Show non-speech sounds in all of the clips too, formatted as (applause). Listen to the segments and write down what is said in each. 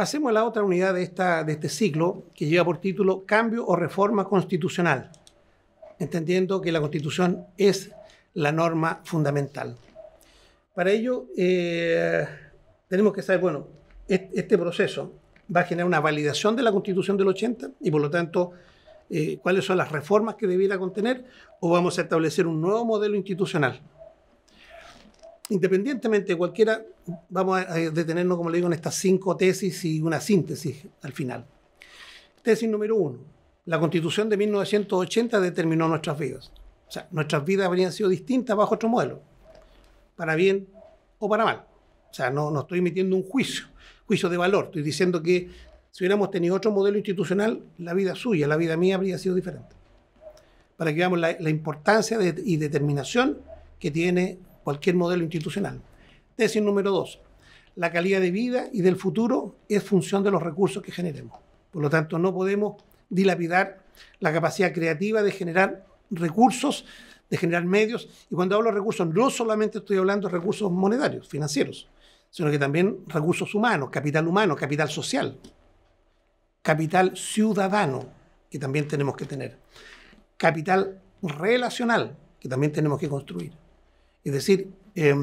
Pasemos a la otra unidad de, este ciclo que lleva por título Cambio o Reforma Constitucional, entendiendo que la Constitución es la norma fundamental. Para ello, eh, tenemos que saber, bueno, este proceso va a generar una validación de la Constitución del 80 y por lo tanto eh, cuáles son las reformas que debiera contener o vamos a establecer un nuevo modelo institucional independientemente de cualquiera, vamos a detenernos, como le digo, en estas cinco tesis y una síntesis al final. Tesis número uno, la constitución de 1980 determinó nuestras vidas. O sea, nuestras vidas habrían sido distintas bajo otro modelo, para bien o para mal. O sea, no, no estoy emitiendo un juicio, juicio de valor, estoy diciendo que si hubiéramos tenido otro modelo institucional, la vida suya, la vida mía habría sido diferente. Para que veamos la, importancia y determinación que tiene cualquier modelo institucional. Tesis número dos, la calidad de vida y del futuro es función de los recursos que generemos. Por lo tanto, no podemos dilapidar la capacidad creativa de generar recursos, de generar medios. Y cuando hablo de recursos, no solamente estoy hablando de recursos monetarios, financieros, sino que también recursos humanos, capital humano, capital social, capital ciudadano, que también tenemos que tener, capital relacional, que también tenemos que construir. Es decir, eh,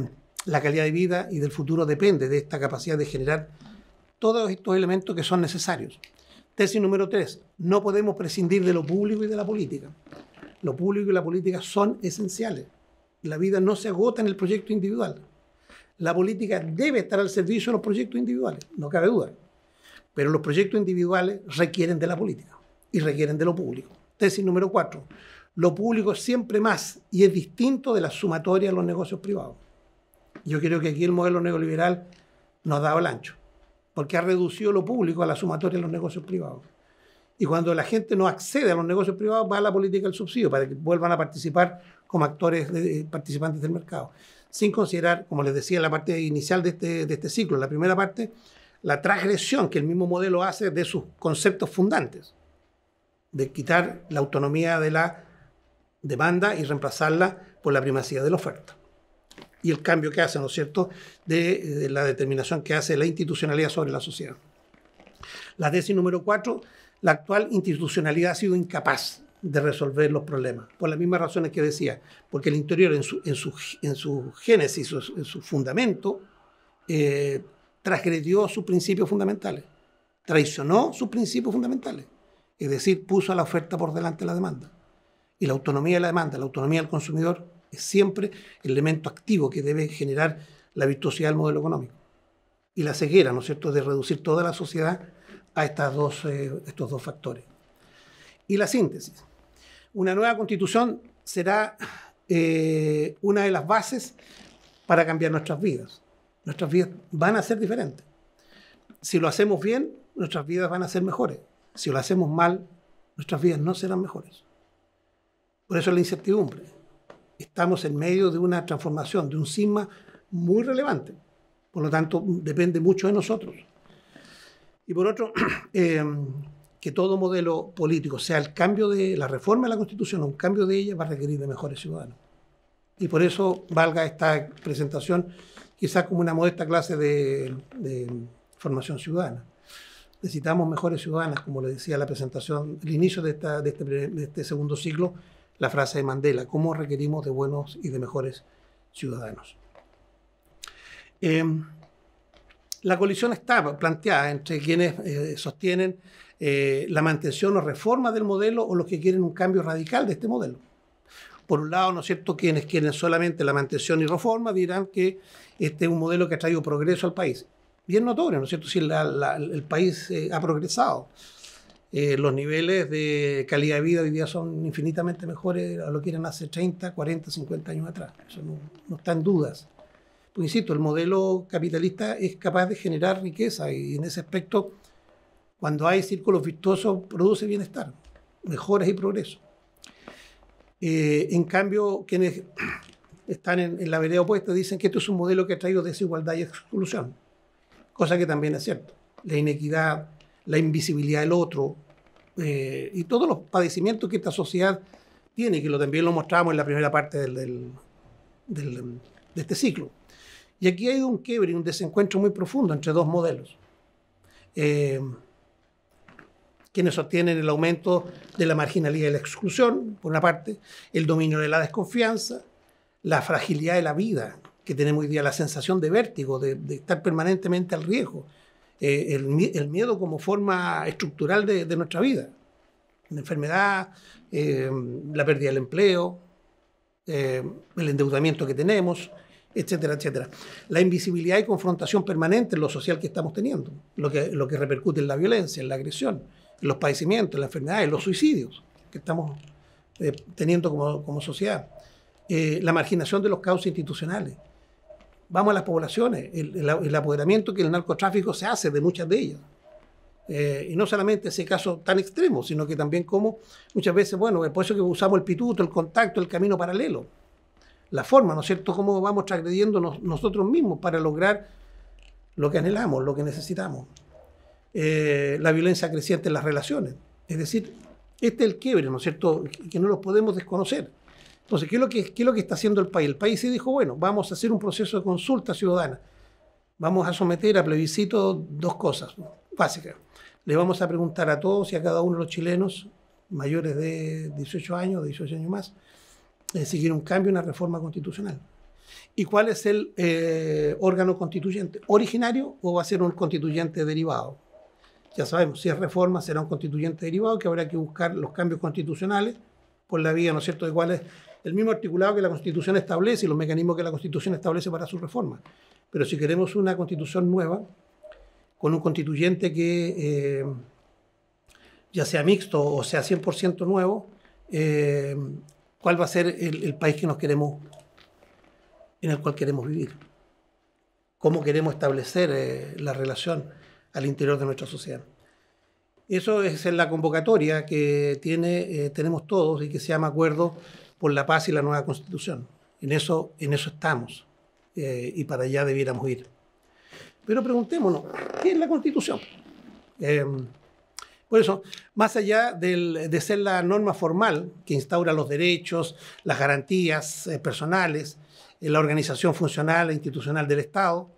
la calidad de vida y del futuro depende de esta capacidad de generar todos estos elementos que son necesarios. Tesis número tres, no podemos prescindir de lo público y de la política. Lo público y la política son esenciales. La vida no se agota en el proyecto individual. La política debe estar al servicio de los proyectos individuales, no cabe duda. Pero los proyectos individuales requieren de la política y requieren de lo público. Tesis número cuatro, lo público es siempre más y es distinto de la sumatoria de los negocios privados. Yo creo que aquí el modelo neoliberal nos dado el ancho, porque ha reducido lo público a la sumatoria de los negocios privados. Y cuando la gente no accede a los negocios privados, va a la política del subsidio para que vuelvan a participar como actores eh, participantes del mercado. Sin considerar, como les decía en la parte inicial de este, de este ciclo, la primera parte, la transgresión que el mismo modelo hace de sus conceptos fundantes, de quitar la autonomía de la demanda y reemplazarla por la primacía de la oferta. Y el cambio que hace, ¿no es cierto?, de, la determinación que hace la institucionalidad sobre la sociedad. La tesis número cuatro, la actual institucionalidad ha sido incapaz de resolver los problemas, por las mismas razones que decía, porque el interior en su, génesis, en su fundamento, eh, transgredió sus principios fundamentales, traicionó sus principios fundamentales, es decir, puso a la oferta por delante de la demanda y la autonomía de la demanda, la autonomía del consumidor, es siempre el elemento activo que debe generar la virtuosidad del modelo económico. Y la ceguera, ¿no es cierto?, de reducir toda la sociedad a estas dos, eh, estos dos factores. Y la síntesis. Una nueva constitución será eh, una de las bases para cambiar nuestras vidas. Nuestras vidas van a ser diferentes. Si lo hacemos bien, nuestras vidas van a ser mejores. Si lo hacemos mal, nuestras vidas no serán mejores. Por eso la incertidumbre. Estamos en medio de una transformación, de un sigma muy relevante. Por lo tanto, depende mucho de nosotros. Y por otro, (clears throat) eh, que todo modelo político, sea el cambio de la reforma de la Constitución o un cambio de ella, va a requerir de mejores ciudadanos. Y por eso valga esta presentación quizás como una modesta clase de, formación ciudadana. Necesitamos mejores ciudadanas, como le decía la presentación, el inicio de, este, de este segundo ciclo, la frase de Mandela, cómo requerimos de buenos y de mejores ciudadanos. Em, la colisión está planteada entre quienes eh, sostienen eh, la mantención o reforma del modelo o los que quieren un cambio radical de este modelo. Por un lado, ¿no es cierto?, quienes quieren solamente la mantención y reforma dirán que este es un modelo que ha traído progreso al país. Bien notorio, ¿no es cierto?, si el país eh, ha progresado. Eh, los niveles de calidad de vida hoy día son infinitamente mejores a lo que eran hace 30, 40, 50 años atrás. Eso no, no está en dudas. Pues insisto, el modelo capitalista es capaz de generar riqueza y en ese aspecto, cuando hay círculos virtuosos, produce bienestar, mejoras y progreso. Eh, en cambio, quienes están en, la vereda opuesta dicen que esto es un modelo que ha traído desigualdad y exclusión, cosa que también es cierto. La inequidad la invisibilidad del otro eh, y todos los padecimientos que esta sociedad tiene, que lo, también lo mostramos en la primera parte de este ciclo. Y aquí hay un quiebre y un desencuentro muy profundo entre dos modelos. Eh, quienes sostienen el aumento de la marginalidad y la exclusión, por una parte, el dominio de la desconfianza, la fragilidad de la vida, que tenemos hoy día la sensación de vértigo, de estar permanentemente al riesgo, eh, el, miedo como forma estructural de, nuestra vida. La enfermedad, eh, la pérdida del empleo, eh, el endeudamiento que tenemos, etcétera, etcétera. La invisibilidad y confrontación permanente en lo social que estamos teniendo, lo que, lo que repercute en la violencia, en la agresión, en los padecimientos, en las enfermedades, en los suicidios que estamos teniendo como, sociedad. la marginación de los cauces institucionales, Vamos a las poblaciones, el, apoderamiento que el narcotráfico se hace de muchas de ellas. Eh, y no solamente ese caso tan extremo, sino que también como muchas veces, bueno, por eso que usamos el pituto, el contacto, el camino paralelo, la forma, ¿no es cierto?, cómo vamos transgrediendo nosotros mismos para lograr lo que anhelamos, lo que necesitamos. Eh, la violencia creciente en las relaciones. Es decir, este es el quiebre, ¿no es cierto?, que no lo podemos desconocer. Entonces, ¿qué es, lo que, está haciendo el país? El país se dijo, bueno, vamos a hacer un proceso de consulta ciudadana. Vamos a someter a plebiscito dos cosas básicas. Le vamos a preguntar a todos y a cada uno de los chilenos mayores de 18 años, 18 años más, si un cambio, una reforma constitucional. ¿Y cuál es el eh, órgano constituyente? ¿Originario o va a ser un constituyente derivado? Ya sabemos, si es reforma será un constituyente derivado que habrá que buscar los cambios constitucionales por la vía, ¿no es cierto?, de cuáles el mismo articulado que la Constitución establece y los mecanismos que la Constitución establece para su reforma. Pero si queremos una Constitución nueva, con un constituyente que eh, ya sea mixto o sea 100% nuevo, eh, ¿cuál va a ser el, país que nos queremos, en el cual queremos vivir? ¿Cómo queremos establecer eh, la relación al interior de nuestra sociedad? Eso es la convocatoria que tiene, tenemos todos y que se llama Acuerdo por la paz y la nueva constitución. En eso, en eso estamos eh, y para allá debiéramos ir. Pero preguntémonos, ¿qué es la constitución? Em, por eso, más allá de ser la norma formal que instaura los derechos, las garantías eh, personales, eh, la organización funcional e institucional del Estado,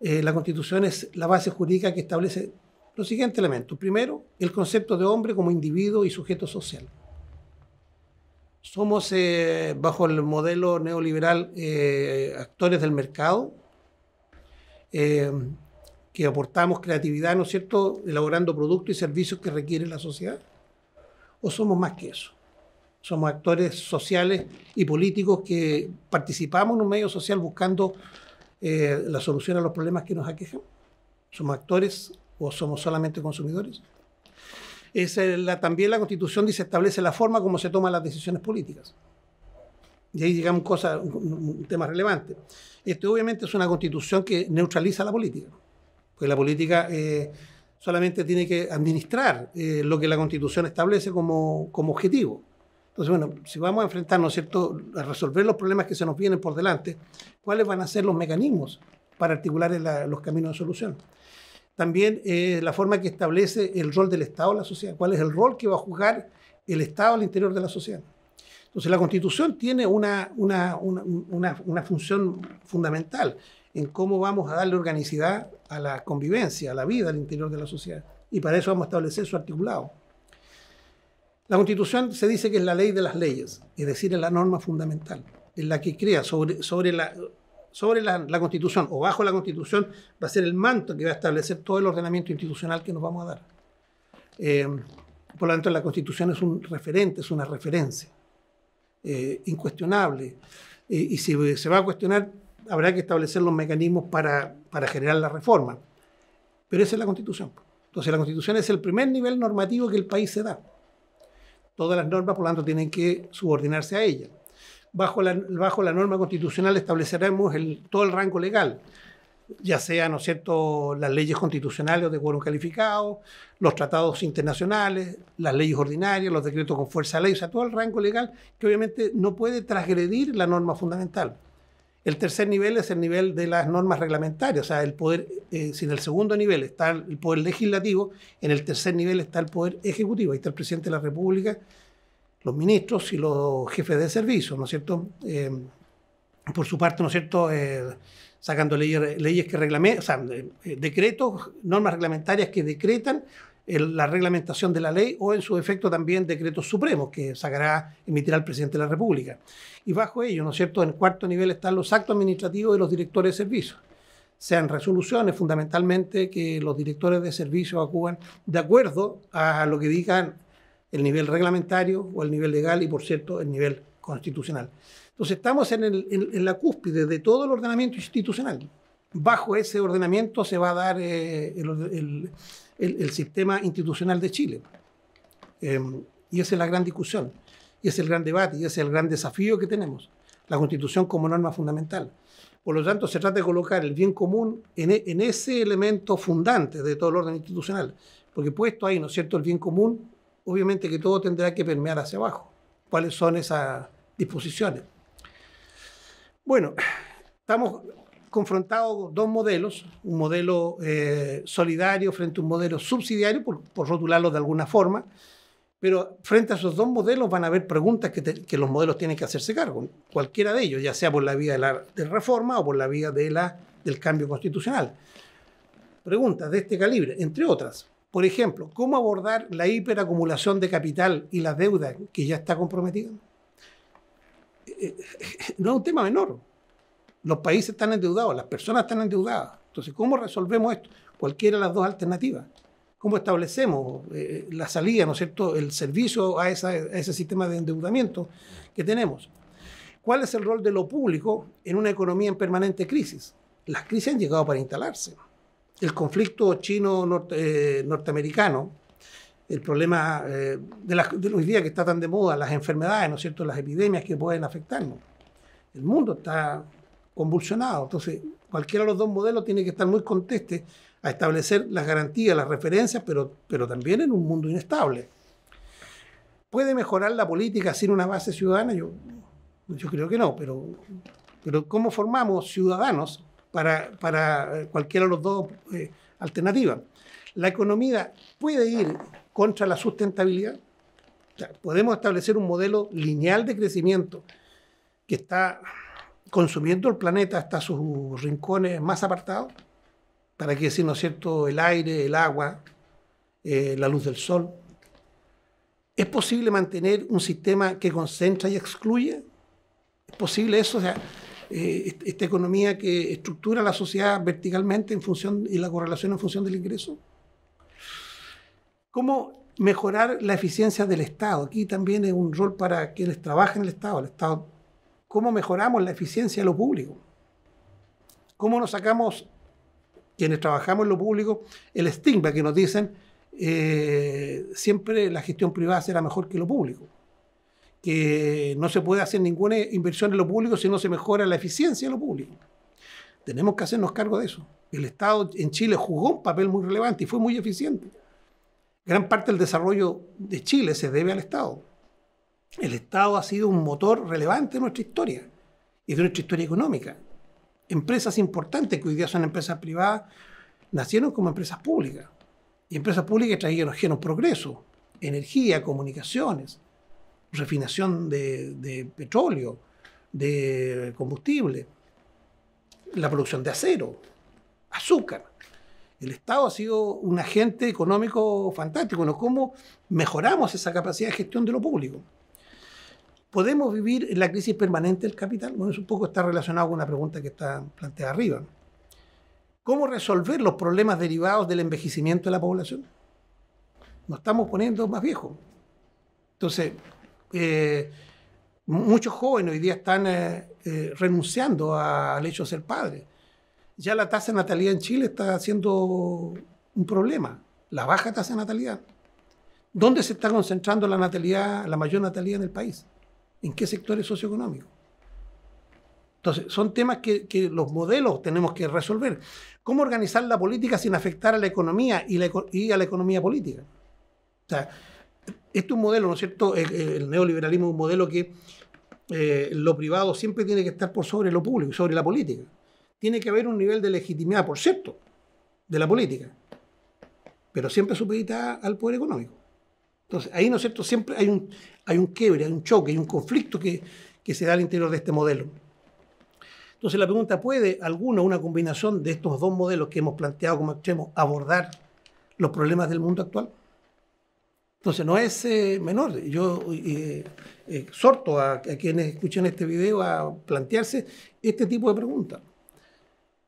la constitución es la base jurídica que establece los siguientes elementos. Primero, el concepto de hombre como individuo y sujeto social somos, eh, bajo el modelo neoliberal, eh, actores del mercado, eh, que aportamos creatividad, ¿no es cierto?, elaborando productos y servicios que requiere la sociedad. ¿O somos más que eso? Somos actores sociales y políticos que participamos en un medio social buscando la solución a los problemas que nos aquejan. ¿Somos actores o somos solamente consumidores? es también la Constitución dice establece la forma como se toman las decisiones políticas. Y ahí llegamos a un, tema relevante. Esto obviamente es una constitución que neutraliza la política, porque la política eh, solamente tiene que administrar eh, lo que la constitución establece como, objetivo. Entonces, bueno, si vamos a enfrentarnos, ¿cierto?, a resolver los problemas que se nos vienen por delante, ¿cuáles van a ser los mecanismos para articular los caminos de solución? también eh, la forma que establece el rol del Estado en la sociedad, cuál es el rol que va a jugar el Estado al interior de la sociedad. Entonces la Constitución tiene una, una, función fundamental en cómo vamos a darle organicidad a la convivencia, a la vida al interior de la sociedad. Y para eso vamos a establecer su articulado. La Constitución se dice que es la ley de las leyes, es decir, es la norma fundamental, es la que crea sobre, sobre la, sobre la, Constitución o bajo la Constitución va a ser el manto que va a establecer todo el ordenamiento institucional que nos vamos a dar. Eh, por lo tanto, la Constitución es un referente, es una referencia eh, incuestionable. Eh, y si se va a cuestionar, habrá que establecer los mecanismos para, para generar la reforma. Pero esa es la Constitución. Entonces, la Constitución es el primer nivel normativo que el país se da. Todas las normas, por lo tanto, tienen que subordinarse a ella bajo la, norma constitucional estableceremos el, todo el rango legal, ya sea, ¿no cierto?, las leyes constitucionales o de quórum calificado, los tratados internacionales, las leyes ordinarias, los decretos con fuerza de ley, o sea, todo el rango legal que obviamente no puede transgredir la norma fundamental. El tercer nivel es el nivel de las normas reglamentarias, o sea, el poder, sin eh, si en el segundo nivel está el poder legislativo, en el tercer nivel está el poder ejecutivo, ahí está el presidente de la República, los ministros y los jefes de servicio, ¿no es cierto? Eh, por su parte, ¿no es cierto?, eh, sacando leyes, leyes que reglamentan, o sea, eh, decretos, normas reglamentarias que decretan la reglamentación de la ley o en su efecto también decretos supremos que sacará, emitirá el presidente de la República. Y bajo ello, ¿no es cierto?, en cuarto nivel están los actos administrativos de los directores de servicios sean resoluciones fundamentalmente que los directores de servicios acudan de acuerdo a lo que digan el nivel reglamentario o el nivel legal y, por cierto, el nivel constitucional. Entonces estamos en, la cúspide de todo el ordenamiento institucional. Bajo ese ordenamiento se va a dar eh, el, sistema institucional de Chile. Em, y esa es la gran discusión, y ese es el gran debate, y ese es el gran desafío que tenemos. La constitución como norma fundamental. Por lo tanto, se trata de colocar el bien común en, en ese elemento fundante de todo el orden institucional. Porque puesto ahí, ¿no es cierto?, el bien común obviamente que todo tendrá que permear hacia abajo. ¿Cuáles son esas disposiciones? Bueno, estamos confrontados con dos modelos, un modelo eh, solidario frente a un modelo subsidiario, por, rotularlo de alguna forma, pero frente a esos dos modelos van a haber preguntas que, los modelos tienen que hacerse cargo, cualquiera de ellos, ya sea por la vía de la reforma o por la vía de la, del cambio constitucional. Preguntas de este calibre, entre otras. Por ejemplo, ¿cómo abordar la hiperacumulación de capital y la deuda que ya está comprometida? Eh, eh, (laughs) no es un tema menor. Los países están endeudados, las personas están endeudadas. Entonces, ¿cómo resolvemos esto? Cualquiera de las dos alternativas. ¿Cómo establecemos eh, la salida, ¿no es cierto?, el servicio a, a ese sistema de endeudamiento que tenemos. ¿Cuál es el rol de lo público en una economía en permanente crisis? Las crisis han llegado para instalarse el conflicto chino-norteamericano, eh, el problema eh, de, las, de hoy que está tan de moda, las enfermedades, ¿no es cierto?, las epidemias que pueden afectarnos. El mundo está convulsionado, entonces cualquiera de los dos modelos tiene que estar muy conteste a establecer las garantías, las referencias, pero, pero también en un mundo inestable. ¿Puede mejorar la política sin una base ciudadana? Yo, yo creo que no, pero, pero ¿cómo formamos ciudadanos para, cualquiera de los dos eh, alternativas. La economía puede ir contra la sustentabilidad. podemos establecer un modelo lineal de crecimiento que está consumiendo el planeta hasta sus rincones más apartados. ¿Para qué decir, no es cierto?, el aire, el agua, eh, la luz del sol. ¿Es posible mantener un sistema que concentra y excluye? ¿Es posible eso? O sea, eh, esta economía que estructura la sociedad verticalmente en función y la correlación en función del ingreso? ¿Cómo mejorar la eficiencia del Estado? Aquí también es un rol para quienes trabajan en el Estado. El Estado ¿Cómo mejoramos la eficiencia de lo público? ¿Cómo nos sacamos, quienes trabajamos en lo público, el estigma que nos dicen eh, siempre la gestión privada será mejor que lo público? que no se puede hacer ninguna inversión en lo público si no se mejora la eficiencia de lo público. Tenemos que hacernos cargo de eso. El Estado en Chile jugó un papel muy relevante y fue muy eficiente. Gran parte del desarrollo de Chile se debe al Estado. El Estado ha sido un motor relevante de nuestra historia y de nuestra historia económica. Empresas importantes que hoy día son empresas privadas nacieron como empresas públicas. Y empresas públicas trajeron progreso, energía, comunicaciones, refinación de, petróleo, de combustible, la producción de acero, azúcar. El Estado ha sido un agente económico fantástico. ¿Cómo mejoramos esa capacidad de gestión de lo público? ¿Podemos vivir en la crisis permanente del capital? Bueno, eso un poco está relacionado con una pregunta que está planteada arriba. ¿Cómo resolver los problemas derivados del envejecimiento de la población? Nos estamos poniendo más viejos. Entonces, eh, muchos jóvenes hoy día están eh, eh, renunciando al hecho de ser padre. Ya la tasa de natalidad en Chile está siendo un problema, la baja tasa de natalidad. ¿Dónde se está concentrando la natalidad, la mayor natalidad en el país? ¿En qué sectores socioeconómicos? Entonces, son temas que, los modelos tenemos que resolver. ¿Cómo organizar la política sin afectar a la economía y, y a la economía política? O sea, este es un modelo, ¿no es cierto? El, neoliberalismo es un modelo que eh, lo privado siempre tiene que estar por sobre lo público, y sobre la política. Tiene que haber un nivel de legitimidad, por cierto, de la política, pero siempre supeditada al poder económico. Entonces, ahí, ¿no es cierto?, siempre hay un, hay un quiebre, hay un choque, hay un conflicto que, que se da al interior de este modelo. Entonces la pregunta, ¿puede alguna una combinación de estos dos modelos que hemos planteado como extremos, abordar los problemas del mundo actual? Entonces no es eh, menor. Yo eh, eh, exhorto a, quienes escuchen este video a plantearse este tipo de preguntas.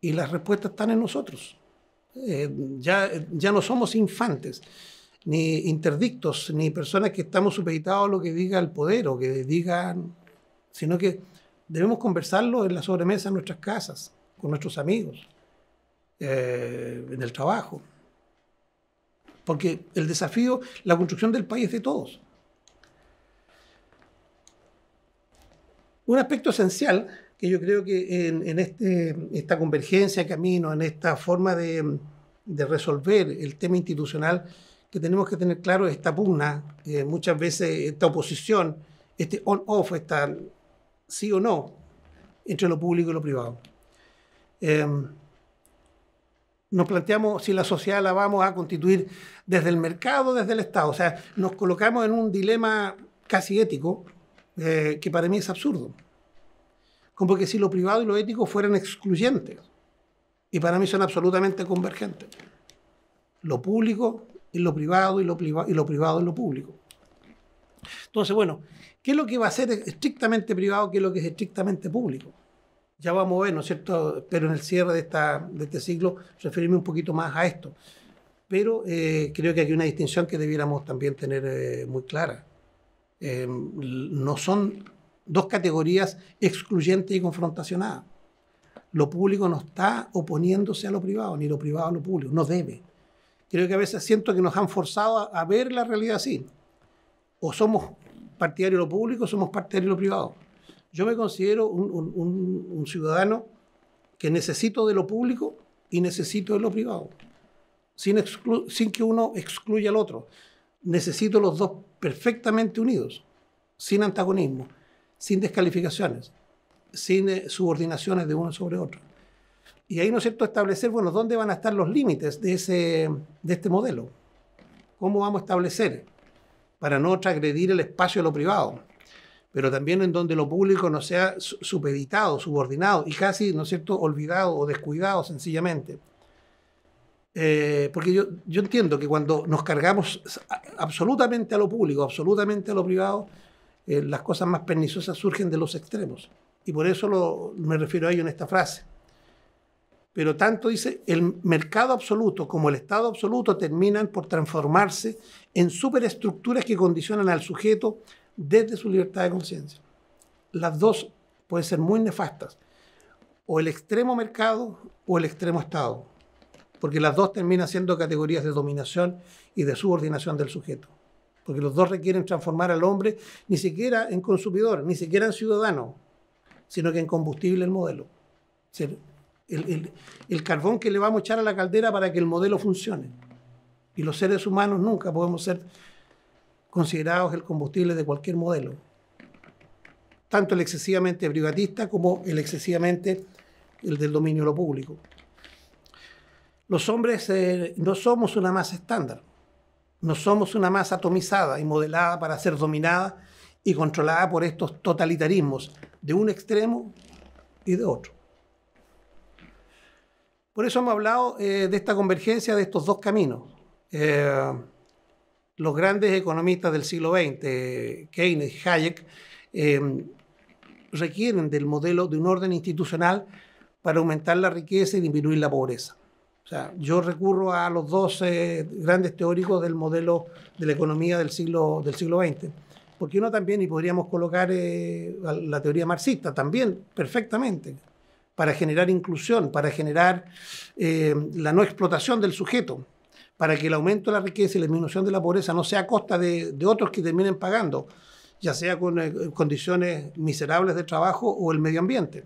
Y las respuestas están en nosotros. ya, ya no somos infantes, ni interdictos, ni personas que estamos supeditados a lo que diga el poder o que digan, sino que debemos conversarlo en la sobremesa en nuestras casas, con nuestros amigos, en el trabajo porque el desafío, la construcción del país es de todos. Un aspecto esencial que yo creo que en, este, esta convergencia de camino, en esta forma de, resolver el tema institucional que tenemos que tener claro esta pugna, muchas veces esta oposición, este on-off, esta sí o no, entre lo público y lo privado. Em, nos planteamos si la sociedad la vamos a constituir desde el mercado o desde el Estado. O sea, nos colocamos en un dilema casi ético eh, que para mí es absurdo. Como que si lo privado y lo ético fueran excluyentes. Y para mí son absolutamente convergentes. Lo público y lo privado y lo, y lo privado y lo público. Entonces, bueno, ¿qué es lo que va a ser estrictamente privado? ¿Qué es lo que es estrictamente público? ya vamos a ver, ¿no es cierto? Pero en el cierre de, este ciclo, referirme un poquito más a esto. Pero eh, creo que hay una distinción que debiéramos también tener eh, muy clara. Em, no son dos categorías excluyentes y confrontacionadas. Lo público no está oponiéndose a lo privado, ni lo privado a lo público, no debe. Creo que a veces siento que nos han forzado a, a ver la realidad así. O somos partidarios de lo público o somos partidarios de lo privado. Yo me considero un, ciudadano que necesito de lo público y necesito de lo privado, sin, sin que uno excluya al otro. Necesito los dos perfectamente unidos, sin antagonismo, sin descalificaciones, sin eh, subordinaciones de uno sobre otro. Y ahí, ¿no es cierto?, establecer, bueno, dónde van a estar los límites de, ese, de este modelo. ¿Cómo vamos a establecer para no trasgredir el espacio de lo privado? pero también en donde lo público no sea supeditado, subordinado y casi, ¿no es cierto?, olvidado o descuidado sencillamente. Eh, porque yo, entiendo que cuando nos cargamos absolutamente a lo público, absolutamente a lo privado, eh, las cosas más perniciosas surgen de los extremos. Y por eso me refiero a ello en esta frase. Pero tanto dice, el mercado absoluto como el Estado absoluto terminan por transformarse en superestructuras que condicionan al sujeto desde su libertad de conciencia. Las dos pueden ser muy nefastas, o el extremo mercado o el extremo Estado, porque las dos terminan siendo categorías de dominación y de subordinación del sujeto, porque los dos requieren transformar al hombre ni siquiera en consumidor, ni siquiera en ciudadano, sino que en combustible el modelo. El, el carbón que le vamos a echar a la caldera para que el modelo funcione. Y los seres humanos nunca podemos ser considerados el combustible de cualquier modelo, tanto el excesivamente privatista como el excesivamente el del dominio de lo público. Los hombres eh, no somos una masa estándar, no somos una masa atomizada y modelada para ser dominada y controlada por estos totalitarismos de un extremo y de otro. Por eso hemos hablado eh, de esta convergencia de estos dos caminos. Eh, los grandes economistas del siglo XX, Keynes, Hayek, em, requieren del modelo de un orden institucional para aumentar la riqueza y disminuir la pobreza. O sea, yo recurro a los dos grandes teóricos del modelo de la economía del siglo, del siglo XX. Porque uno también, y podríamos colocar eh, la teoría marxista también perfectamente, para generar inclusión, para generar em, la no explotación del sujeto para que el aumento de la riqueza y la disminución de la pobreza no sea a costa de, otros que terminen pagando, ya sea eh, con condiciones miserables de trabajo o el medio ambiente.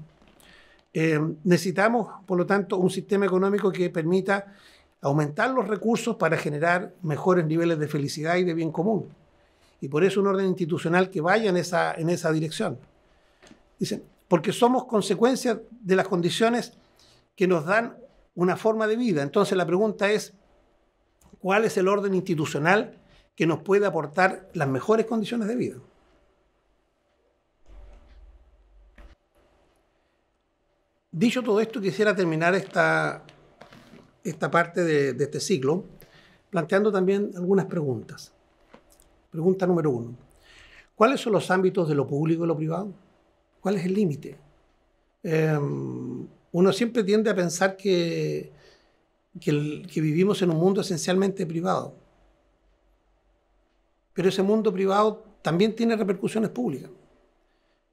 Eh, necesitamos, por lo tanto, un sistema económico que permita aumentar los recursos para generar mejores niveles de felicidad y de bien común. Y por eso un orden institucional que vaya en esa, en esa dirección. Dicen, porque somos consecuencia de las condiciones que nos dan una forma de vida. Entonces la pregunta es, cuál es el orden institucional que nos puede aportar las mejores condiciones de vida. Dicho todo esto, quisiera terminar esta, esta parte de, este ciclo planteando también algunas preguntas. Pregunta número uno. ¿Cuáles son los ámbitos de lo público y lo privado? ¿Cuál es el límite? Em, uno siempre tiende a pensar que que, vivimos en un mundo esencialmente privado. Pero ese mundo privado también tiene repercusiones públicas.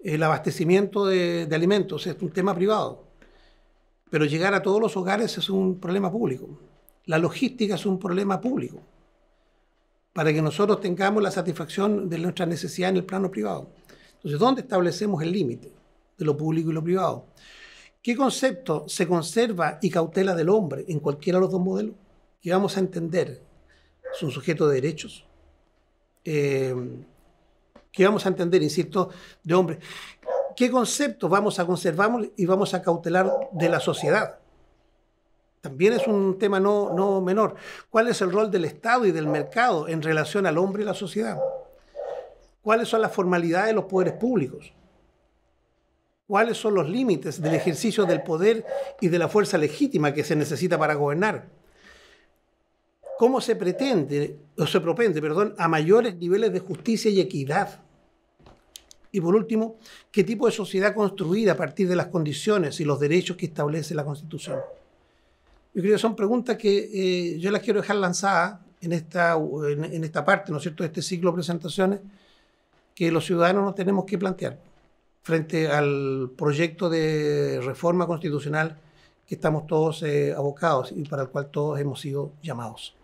El abastecimiento de, de alimentos es un tema privado, pero llegar a todos los hogares es un problema público. La logística es un problema público para que nosotros tengamos la satisfacción de nuestra necesidad en el plano privado. Entonces, ¿dónde establecemos el límite de lo público y lo privado? ¿Qué concepto se conserva y cautela del hombre en cualquiera de los dos modelos? Que vamos a entender, es un sujeto de derechos. Eh, ¿Qué vamos a entender, insisto, de hombre? ¿Qué concepto vamos a conservar y vamos a cautelar de la sociedad? También es un tema no menor. ¿Cuál es el rol del Estado y del mercado en relación al hombre y la sociedad? ¿Cuáles son las formalidades de los poderes públicos? cuáles son los límites del ejercicio del poder y de la fuerza legítima que se necesita para gobernar. ¿Cómo se pretende, o se propende, perdón, a mayores niveles de justicia y equidad? Y por último, ¿qué tipo de sociedad construir a partir de las condiciones y los derechos que establece la Constitución? Yo creo son preguntas que eh, yo las quiero dejar lanzadas en esta, en esta parte, ¿no es cierto?, de este ciclo de presentaciones que los ciudadanos nos tenemos que plantear frente al proyecto de reforma constitucional que estamos todos eh, abocados y para el cual todos hemos sido llamados.